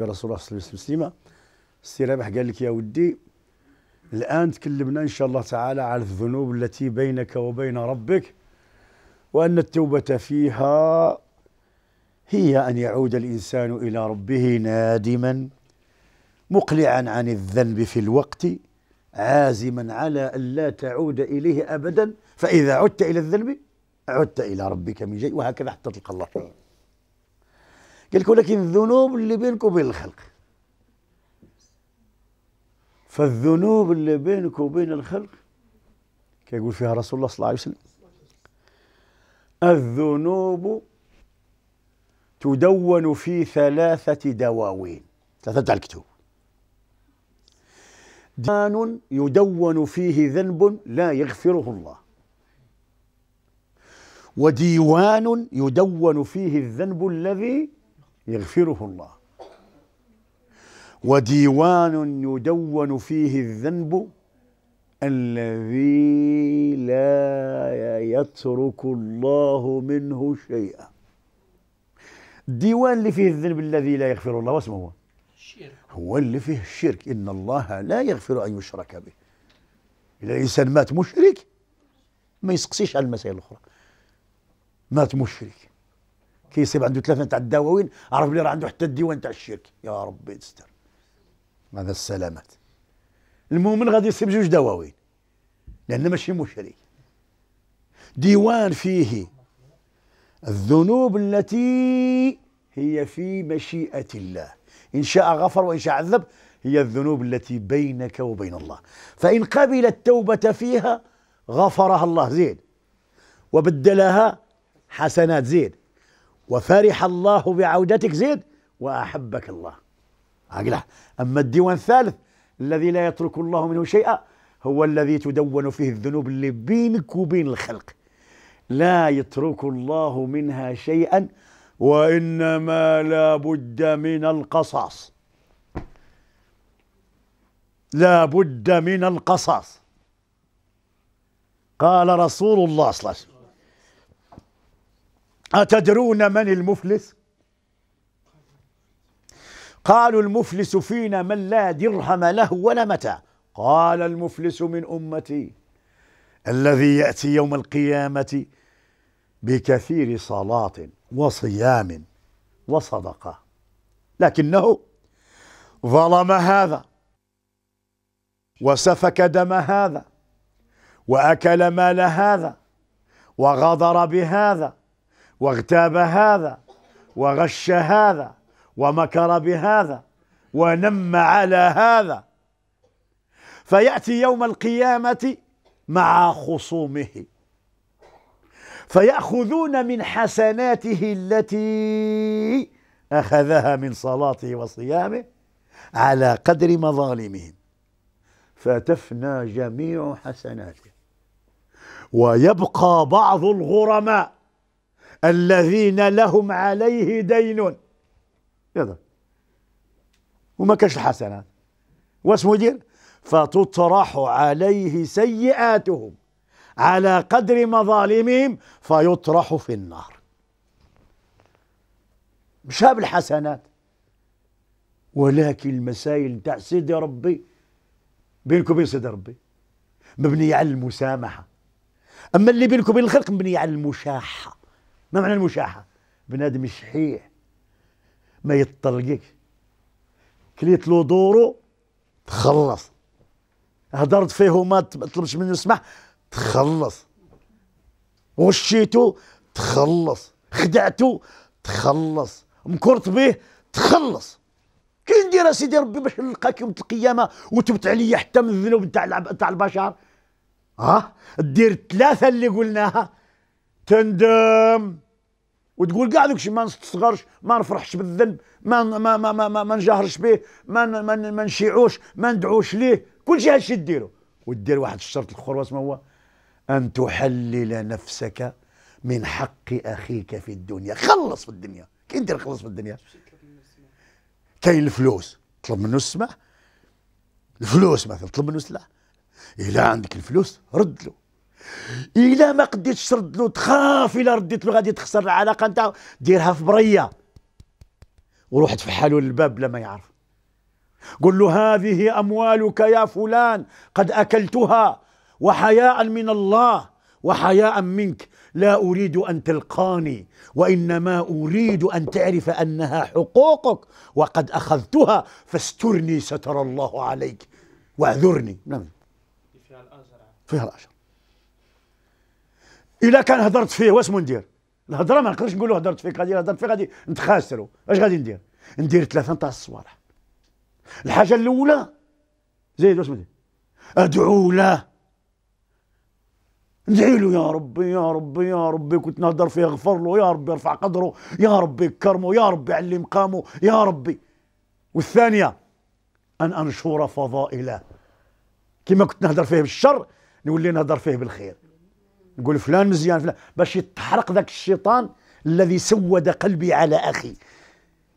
برسول رسول الله صلى الله عليه وسلم السي رابح قال لك يا ودي الآن تكلمنا إن شاء الله تعالى على الذنوب التي بينك وبين ربك وأن التوبة فيها هي أن يعود الإنسان إلى ربه نادما مقلعا عن الذنب في الوقت عازما على ألا تعود إليه أبدا فإذا عدت إلى الذنب عدت إلى ربك من جيء وهكذا حتى تلقى الله قال ولكن الذنوب اللي بينك وبين الخلق فالذنوب اللي بينك وبين الخلق كيقول فيها رسول الله صلى الله عليه وسلم الذنوب تدون في ثلاثة دواوين ثلاثة تاع الكتب ديوان يدون فيه ذنب لا يغفره الله وديوان يدون فيه الذنب الذي يغفره الله وديوان يدون فيه الذنب الذي لا يترك الله منه شيئا الديوان اللي فيه الذنب الذي لا يغفر الله واسمه هو الشرك هو اللي فيه الشرك إن الله لا يغفر أن يشرك به إذا الإنسان مات مشرك ما يسقسيش على المسائل الأخرى مات مشرك كيصيب عنده ثلاثه تاع الدواوين عرف بلي راه عنده حتى الديوان تاع الشرك يا ربي تستر ماذا السلامات المؤمن غادي يصيب جوج دواوين لأن ماشي مشرك ديوان فيه الذنوب التي هي في مشيئه الله ان شاء غفر وان شاء عذب هي الذنوب التي بينك وبين الله فان قبل التوبه فيها غفرها الله زيد وبدلها حسنات زيد وفرح الله بعودتك زيد وأحبك الله عقله أما الديوان الثالث الذي لا يترك الله منه شيئا هو الذي تدون فيه الذنوب اللي بينك وبين الخلق لا يترك الله منها شيئا وإنما لا بد من القصاص لا بد من القصاص قال رسول الله صلى الله عليه وسلم أتدرون من المفلس قالوا المفلس فينا من لا درهم له ولا متاع قال المفلس من أمتي الذي يأتي يوم القيامة بكثير صلاة وصيام وصدقة لكنه ظلم هذا وسفك دم هذا وأكل مال هذا وغدر بهذا واغتاب هذا وغش هذا ومكر بهذا ونم على هذا فياتي يوم القيامه مع خصومه فياخذون من حسناته التي اخذها من صلاته وصيامه على قدر مظالمهم فتفنى جميع حسناته ويبقى بعض الغرماء الذين لهم عليه دين يلا وما كاش الحسنات واش مدير إيه؟ فتطرح عليه سيئاتهم على قدر مظالمهم فيطرح في النار مش هاب الحسنات ولكن المسائل نتاع سيدي ربي بينك وبين سيدي ربي مبنية على المسامحة أما اللي بينك وبين الخلق مبنية على المشاحة ما معنى المشاحه بنادم شحيح ما يتطلقكش كليت له دوره تخلص هدرت فيه وما تطلبش منه السمح تخلص وشيته تخلص خدعته تخلص مكرت به تخلص كي ندير اسيدي ربي باش نلقاك يوم القيامه وتبت عليا حتى من الذنوب تاع تاع البشر ها دير الثلاثه اللي قلناها تندم وتقول كاع دوك ما نستصغرش ما نفرحش بالذنب ما ما ما ما, ما, نجهرش به ما ما ما نشيعوش ما ندعوش ليه كل شيء هادشي ديرو ودير واحد الشرط الاخر واسمه هو ان تحلل نفسك من حق اخيك في الدنيا خلص في الدنيا كي ندير خلص في الدنيا كاين الفلوس طلب منه السماح الفلوس مثلا طلب منه السلاح الا عندك الفلوس رد له الا ما قديتش ترد له تخاف الا رديت له غادي تخسر العلاقه نتاعو ديرها في بريه وروح تفحلوا للباب بلا ما يعرف قل له هذه اموالك يا فلان قد اكلتها وحياء من الله وحياء منك لا اريد ان تلقاني وانما اريد ان تعرف انها حقوقك وقد اخذتها فاسترني ستر الله عليك واعذرني نعم. فيها الاجر فيها الاجر الا كان هضرت فيه واش ندير الهضره ما نقدرش نقول له هضرت فيك غادي هضرت فيك غادي نتخاسروا اش غادي ندير ندير ثلاثه نتاع الصوالح الحاجه الاولى زيد واش ندير ادعو له ندعي له يا ربي يا ربي يا ربي كنت نهضر فيه اغفر له يا ربي ارفع قدره يا ربي كرمه يا ربي علي مقامه يا ربي والثانيه ان انشر فضائله كما كنت نهضر فيه بالشر نولي نهضر فيه بالخير نقول فلان مزيان فلان باش يتحرق ذاك الشيطان الذي سود قلبي على اخي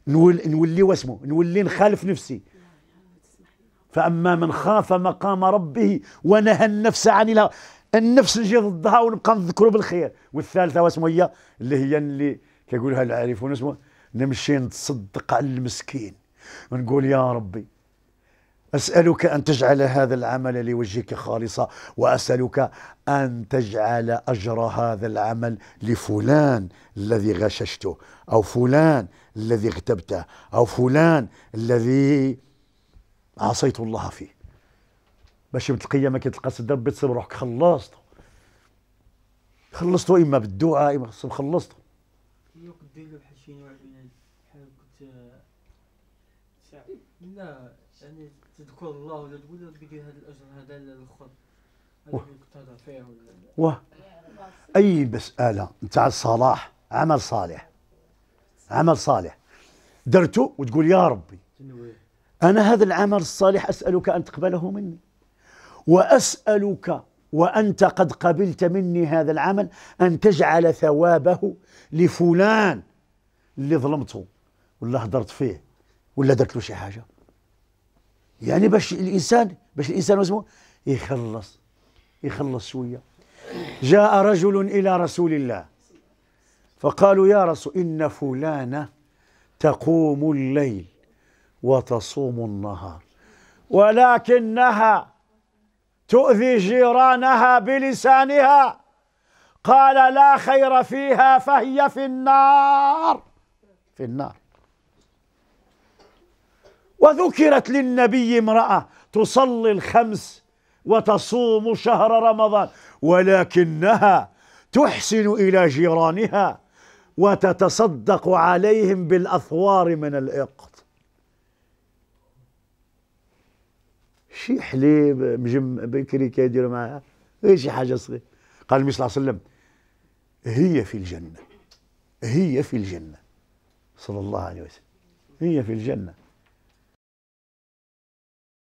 نول نولي واسمه نولي نخالف نفسي فاما من خاف مقام ربه ونهى النفس عن الهوى النفس نجي ضدها ونبقى نذكره بالخير والثالثه واسمه هي اللي هي اللي كيقولها العارفون اسمه نمشي نتصدق على المسكين ونقول يا ربي أسألك أن تجعل هذا العمل لوجهك خالصا وأسألك أن تجعل أجر هذا العمل لفلان الذي غششته أو فلان الذي اغتبته أو فلان الذي عصيت الله فيه باش يوم القيامة كي تلقى الدرب روحك خلصت خلصته إما بالدعاء إما خلصته يقدر بحال قلت نوع لا يعني تذكر الله ولا تقول بدي هذا الاجر هذا للخط يقتدى فيه ولا واه اي مساله نتاع الصلاح عمل صالح عمل صالح درته وتقول يا ربي انا هذا العمل الصالح اسالك ان تقبله مني واسالك وانت قد قبلت مني هذا العمل ان تجعل ثوابه لفلان اللي ظلمته ولا هضرت فيه ولا درت له شي حاجه يعني باش الانسان باش الانسان اسمه يخلص يخلص شويه جاء رجل الى رسول الله فقالوا يا رسول ان فلانه تقوم الليل وتصوم النهار ولكنها تؤذي جيرانها بلسانها قال لا خير فيها فهي في النار في النار وذكرت للنبي امرأة تصلي الخمس وتصوم شهر رمضان ولكنها تحسن إلى جيرانها وتتصدق عليهم بالأثوار من الإقط شي حليب مجم بكري كيدير معها غير إيه شي حاجة صغيرة قال النبي صلى الله عليه وسلم هي في الجنة هي في الجنة صلى الله عليه وسلم هي في الجنة